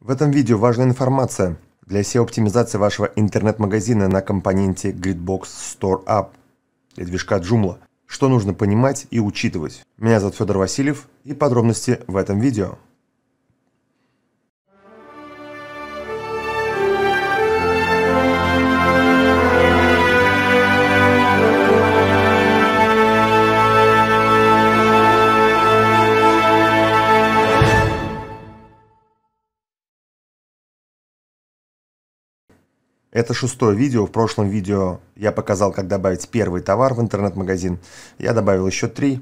В этом видео важная информация для SEO-оптимизации вашего интернет-магазина на компоненте Gridbox Store App для движка Joomla. Что нужно понимать и учитывать. Меня зовут Федор Васильев и подробности в этом видео. Это шестое видео. В прошлом видео я показал, как добавить первый товар в интернет-магазин. Я добавил еще три.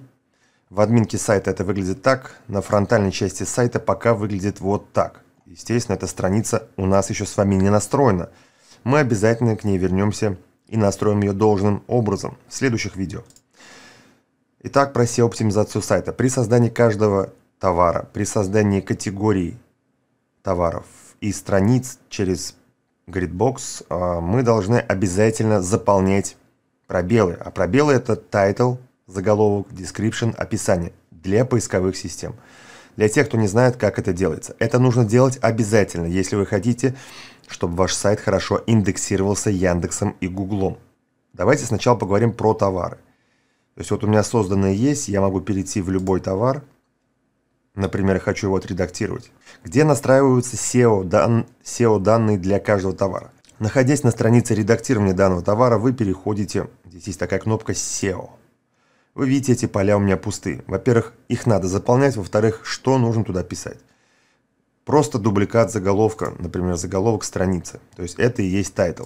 В админке сайта это выглядит так. На фронтальной части сайта пока выглядит вот так. Естественно, эта страница у нас еще с вами не настроена. Мы обязательно к ней вернемся и настроим ее должным образом в следующих видео. Итак, про SEO-оптимизацию сайта. При создании каждого товара, при создании категории товаров и страниц через Gridbox, а, мы должны обязательно заполнять пробелы. А пробелы это title, заголовок, description, описание для поисковых систем. Для тех, кто не знает, как это делается. Это нужно делать обязательно, если вы хотите, чтобы ваш сайт хорошо индексировался Яндексом и Гуглом. Давайте сначала поговорим про товары. То есть вот у меня созданные есть, я могу перейти в любой товар – например, хочу его отредактировать, где настраиваются SEO, дан... SEO данные для каждого товара. Находясь на странице редактирования данного товара, вы переходите, здесь есть такая кнопка SEO. Вы видите, эти поля у меня пусты. Во-первых, их надо заполнять, во-вторых, что нужно туда писать. Просто дубликат заголовка, например, заголовок страницы. То есть это и есть тайтл.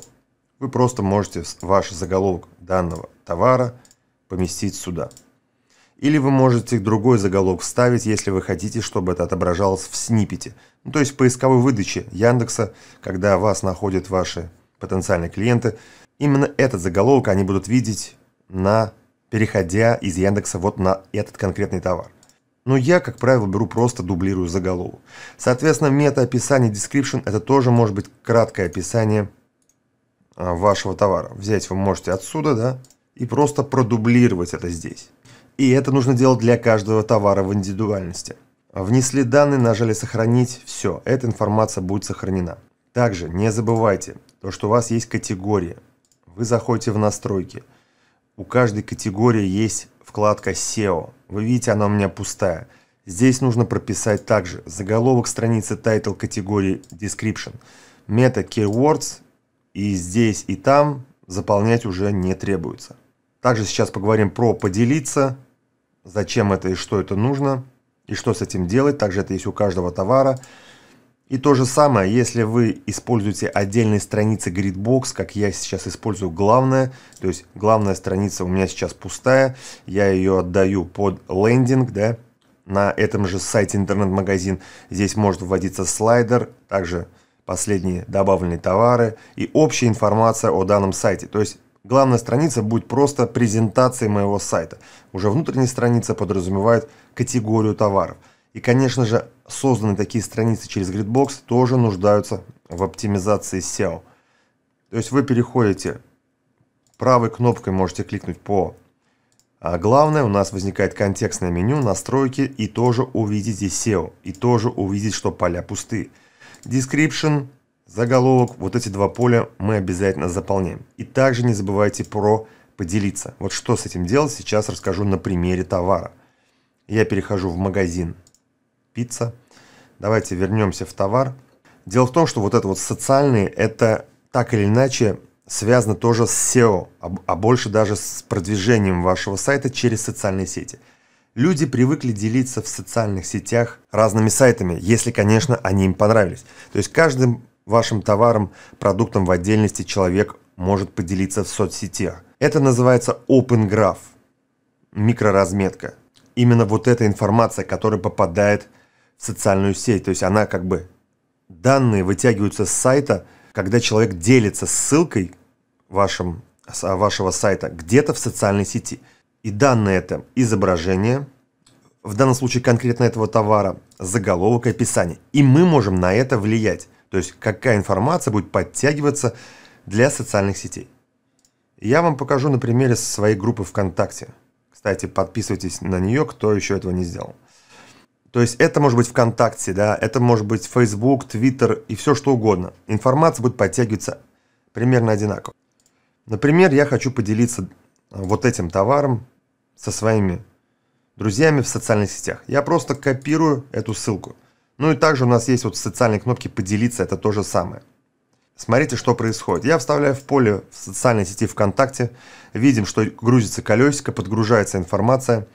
Вы просто можете ваш заголовок данного товара поместить сюда. Или вы можете другой заголовок вставить, если вы хотите, чтобы это отображалось в снипете. Ну, то есть в поисковой выдаче Яндекса, когда вас находят ваши потенциальные клиенты, именно этот заголовок они будут видеть на переходя из Яндекса вот на этот конкретный товар. Но я, как правило, беру просто дублирую заголовок. Соответственно, мета-описание description это тоже может быть краткое описание а, вашего товара. Взять вы можете отсюда, да, и просто продублировать это здесь. И это нужно делать для каждого товара в индивидуальности. Внесли данные, нажали «Сохранить», все, эта информация будет сохранена. Также не забывайте, то, что у вас есть категории. Вы заходите в настройки. У каждой категории есть вкладка SEO. Вы видите, она у меня пустая. Здесь нужно прописать также заголовок страницы, title категории Description, мета Keywords и здесь и там заполнять уже не требуется. Также сейчас поговорим про поделиться, зачем это и что это нужно, и что с этим делать. Также это есть у каждого товара. И то же самое, если вы используете отдельные страницы Gridbox, как я сейчас использую главное, то есть главная страница у меня сейчас пустая, я ее отдаю под лендинг, да, на этом же сайте интернет-магазин. Здесь может вводиться слайдер, также последние добавленные товары и общая информация о данном сайте. То есть Главная страница будет просто презентацией моего сайта. Уже внутренняя страница подразумевает категорию товаров. И, конечно же, созданные такие страницы через Gridbox тоже нуждаются в оптимизации SEO. То есть вы переходите правой кнопкой, можете кликнуть по а главное, у нас возникает контекстное меню, настройки и тоже увидите SEO. И тоже увидеть, что поля пусты. Description, Заголовок, вот эти два поля мы обязательно заполняем. И также не забывайте про поделиться. Вот что с этим делать, сейчас расскажу на примере товара. Я перехожу в магазин пицца. Давайте вернемся в товар. Дело в том, что вот это вот социальные, это так или иначе связано тоже с SEO, а, а больше даже с продвижением вашего сайта через социальные сети. Люди привыкли делиться в социальных сетях разными сайтами, если, конечно, они им понравились. То есть каждым Вашим товаром, продуктом в отдельности человек может поделиться в соцсетях. Это называется Open Graph, микроразметка. Именно вот эта информация, которая попадает в социальную сеть, то есть она как бы, данные вытягиваются с сайта, когда человек делится ссылкой вашим, вашего сайта где-то в социальной сети. И данные это изображение, в данном случае конкретно этого товара, заголовок, и описание. И мы можем на это влиять. То есть какая информация будет подтягиваться для социальных сетей. Я вам покажу на примере своей группы ВКонтакте. Кстати, подписывайтесь на нее, кто еще этого не сделал. То есть это может быть ВКонтакте, да, это может быть Facebook, Twitter и все что угодно. Информация будет подтягиваться примерно одинаково. Например, я хочу поделиться э, вот этим товаром со своими друзьями в социальных сетях. Я просто копирую эту ссылку. Ну и также у нас есть вот в социальной кнопке «Поделиться» это то же самое. Смотрите, что происходит. Я вставляю в поле в социальной сети ВКонтакте, видим, что грузится колесико, подгружается информация.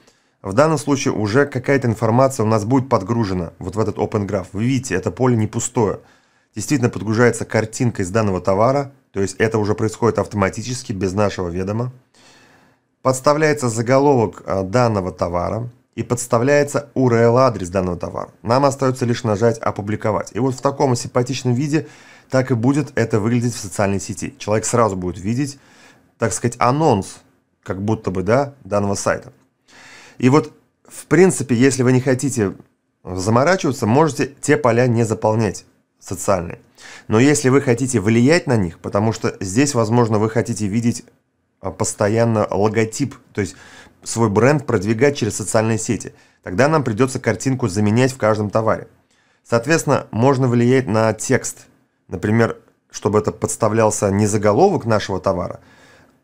В данном случае уже какая-то информация у нас будет подгружена вот в этот Open Graph. Вы видите, это поле не пустое. Действительно подгружается картинка из данного товара, то есть это уже происходит автоматически, без нашего ведома. Подставляется заголовок а, данного товара – и подставляется URL-адрес данного товара. Нам остается лишь нажать «Опубликовать». И вот в таком симпатичном виде так и будет это выглядеть в социальной сети. Человек сразу будет видеть, так сказать, анонс, как будто бы, да, данного сайта. И вот, в принципе, если вы не хотите заморачиваться, можете те поля не заполнять социальные. Но если вы хотите влиять на них, потому что здесь, возможно, вы хотите видеть а, постоянно логотип, то есть свой бренд продвигать через социальные сети. Тогда нам придется картинку заменять в каждом товаре. Соответственно, можно влиять на текст. Например, чтобы это подставлялся не заголовок нашего товара,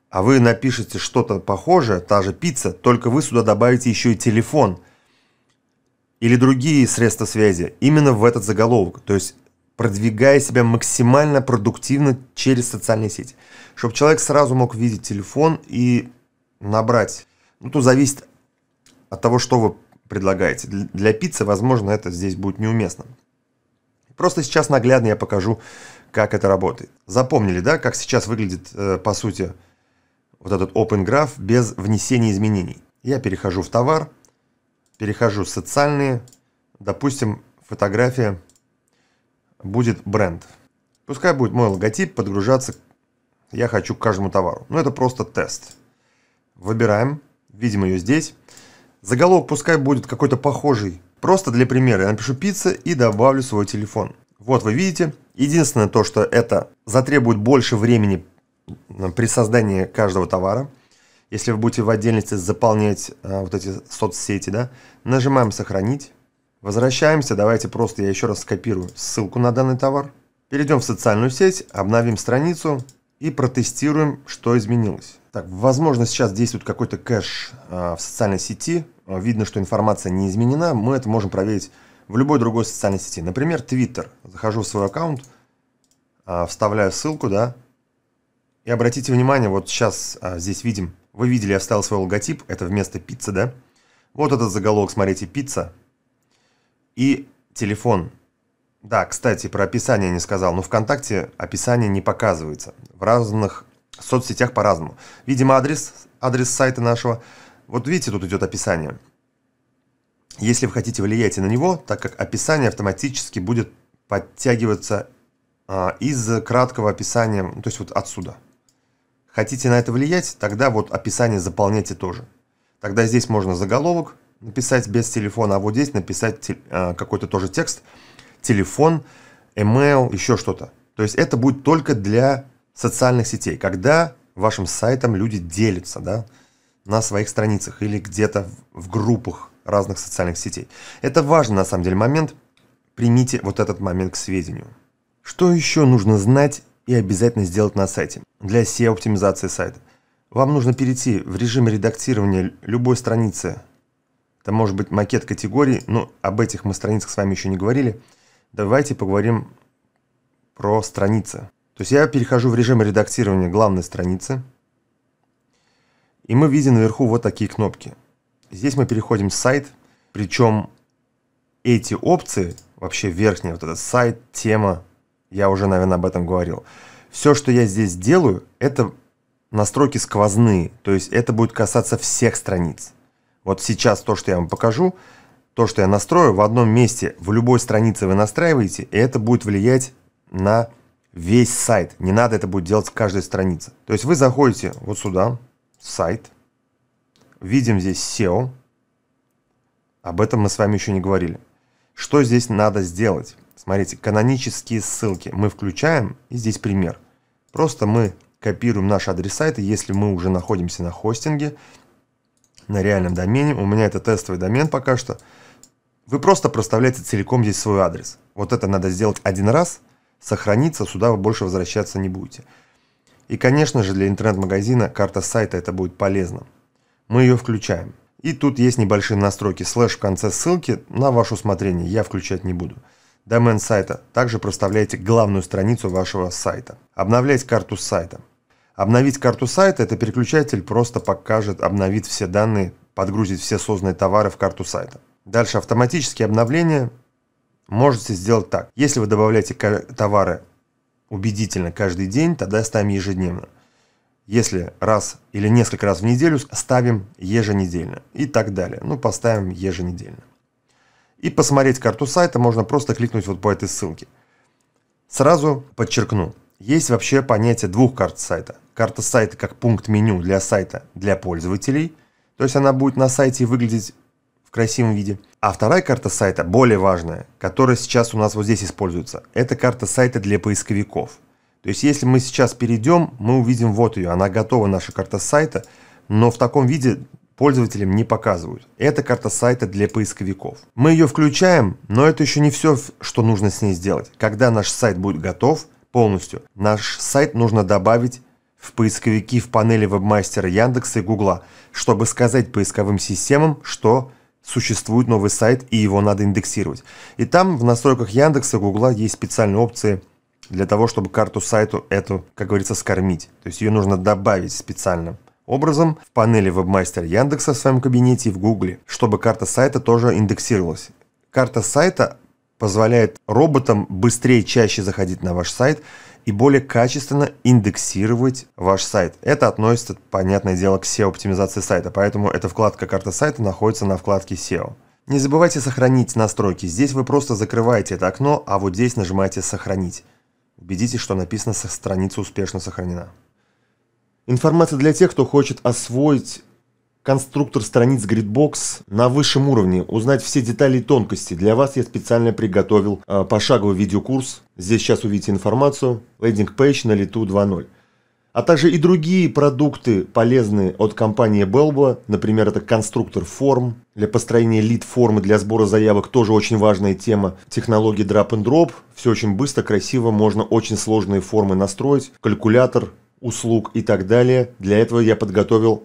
а вы напишете что-то похожее, та же пицца, только вы сюда добавите еще и телефон или другие средства связи именно в этот заголовок. То есть продвигая себя максимально продуктивно через социальные сети. Чтобы человек сразу мог видеть телефон и набрать ну, то зависит от того, что вы предлагаете. Для пиццы, возможно, это здесь будет неуместно. Просто сейчас наглядно я покажу, как это работает. Запомнили, да, как сейчас выглядит, э, по сути, вот этот Open Graph без внесения изменений. Я перехожу в товар, перехожу в социальные, допустим, фотография будет бренд. Пускай будет мой логотип подгружаться я хочу к каждому товару. Ну, это просто тест. Выбираем Видим ее здесь. Заголовок пускай будет какой-то похожий. Просто для примера я напишу пицца и добавлю свой телефон. Вот вы видите. Единственное то, что это затребует больше времени при создании каждого товара. Если вы будете в отдельности заполнять а, вот эти соцсети, да, нажимаем «Сохранить». Возвращаемся, давайте просто я еще раз скопирую ссылку на данный товар. Перейдем в социальную сеть, обновим страницу, и протестируем, что изменилось. Так, возможно, сейчас действует какой-то кэш э, в социальной сети. А, видно, что информация не изменена. Мы это можем проверить в любой другой социальной сети. Например, Twitter. Захожу в свой аккаунт, э, вставляю ссылку, да. И обратите внимание, вот сейчас э, здесь видим, вы видели, я вставил свой логотип, это вместо пиццы, да. Вот этот заголовок, смотрите, пицца. И телефон да, кстати, про описание не сказал, но ВКонтакте описание не показывается. В разных соцсетях по-разному. Видимо, адрес, адрес сайта нашего. Вот видите, тут идет описание. Если вы хотите влиять на него, так как описание автоматически будет подтягиваться а, из краткого описания, ну, то есть вот отсюда. Хотите на это влиять, тогда вот описание заполняйте тоже. Тогда здесь можно заголовок написать без телефона, а вот здесь написать а, какой-то тоже текст – телефон, email, еще что-то. То есть это будет только для социальных сетей, когда вашим сайтом люди делятся да, на своих страницах или где-то в группах разных социальных сетей. Это важный на самом деле момент. Примите вот этот момент к сведению. Что еще нужно знать и обязательно сделать на сайте для SEO-оптимизации сайта? Вам нужно перейти в режим редактирования любой страницы. Это может быть макет категории, но об этих мы страницах с вами еще не говорили – Давайте поговорим про страницы. То есть я перехожу в режим редактирования главной страницы. И мы видим наверху вот такие кнопки. Здесь мы переходим в сайт, причем эти опции, вообще верхняя, вот этот сайт, тема, я уже, наверное, об этом говорил. Все, что я здесь делаю, это настройки сквозные, то есть это будет касаться всех страниц. Вот сейчас то, что я вам покажу, то, что я настрою в одном месте, в любой странице вы настраиваете, и это будет влиять на весь сайт. Не надо это будет делать в каждой странице. То есть вы заходите вот сюда, сайт, видим здесь SEO. Об этом мы с вами еще не говорили. Что здесь надо сделать? Смотрите, канонические ссылки мы включаем, и здесь пример. Просто мы копируем наш адрес сайта, если мы уже находимся на хостинге, на реальном домене, у меня это тестовый домен пока что, вы просто проставляете целиком здесь свой адрес. Вот это надо сделать один раз, сохраниться, сюда вы больше возвращаться не будете. И, конечно же, для интернет-магазина карта сайта это будет полезно. Мы ее включаем. И тут есть небольшие настройки. Слэш в конце ссылки на ваше усмотрение. Я включать не буду. Домен сайта. Также проставляете главную страницу вашего сайта. Обновлять карту сайта. Обновить карту сайта – это переключатель просто покажет, обновит все данные, подгрузит все созданные товары в карту сайта. Дальше автоматические обновления можете сделать так. Если вы добавляете товары убедительно каждый день, тогда ставим ежедневно. Если раз или несколько раз в неделю, ставим еженедельно и так далее. Ну, поставим еженедельно. И посмотреть карту сайта можно просто кликнуть вот по этой ссылке. Сразу подчеркну, есть вообще понятие двух карт сайта. Карта сайта как пункт меню для сайта для пользователей, то есть она будет на сайте выглядеть в красивом виде. А вторая карта сайта, более важная, которая сейчас у нас вот здесь используется, это карта сайта для поисковиков. То есть если мы сейчас перейдем, мы увидим вот ее, она готова, наша карта сайта, но в таком виде пользователям не показывают. Это карта сайта для поисковиков. Мы ее включаем, но это еще не все, что нужно с ней сделать. Когда наш сайт будет готов, полностью. Наш сайт нужно добавить в поисковики в панели вебмастера Яндекса и Гугла, чтобы сказать поисковым системам, что существует новый сайт и его надо индексировать. И там в настройках Яндекса, и Гугла есть специальные опции для того, чтобы карту сайту эту, как говорится, скормить. То есть ее нужно добавить специальным образом в панели вебмастер Яндекса в своем кабинете и в Гугле, чтобы карта сайта тоже индексировалась. Карта сайта позволяет роботам быстрее, чаще заходить на ваш сайт и более качественно индексировать ваш сайт. Это относится, понятное дело, к SEO-оптимизации сайта, поэтому эта вкладка «Карта сайта» находится на вкладке «SEO». Не забывайте сохранить настройки. Здесь вы просто закрываете это окно, а вот здесь нажимаете «Сохранить». Убедитесь, что написано «Страница успешно сохранена». Информация для тех, кто хочет освоить конструктор страниц Gridbox на высшем уровне, узнать все детали и тонкости. Для вас я специально приготовил э, пошаговый видеокурс. Здесь сейчас увидите информацию. Лендинг пейдж на лету 2.0. А также и другие продукты полезные от компании Belbo. Например, это конструктор форм для построения лид-формы для сбора заявок. Тоже очень важная тема. Технологии drop-and-drop. Все очень быстро, красиво. Можно очень сложные формы настроить. Калькулятор услуг и так далее. Для этого я подготовил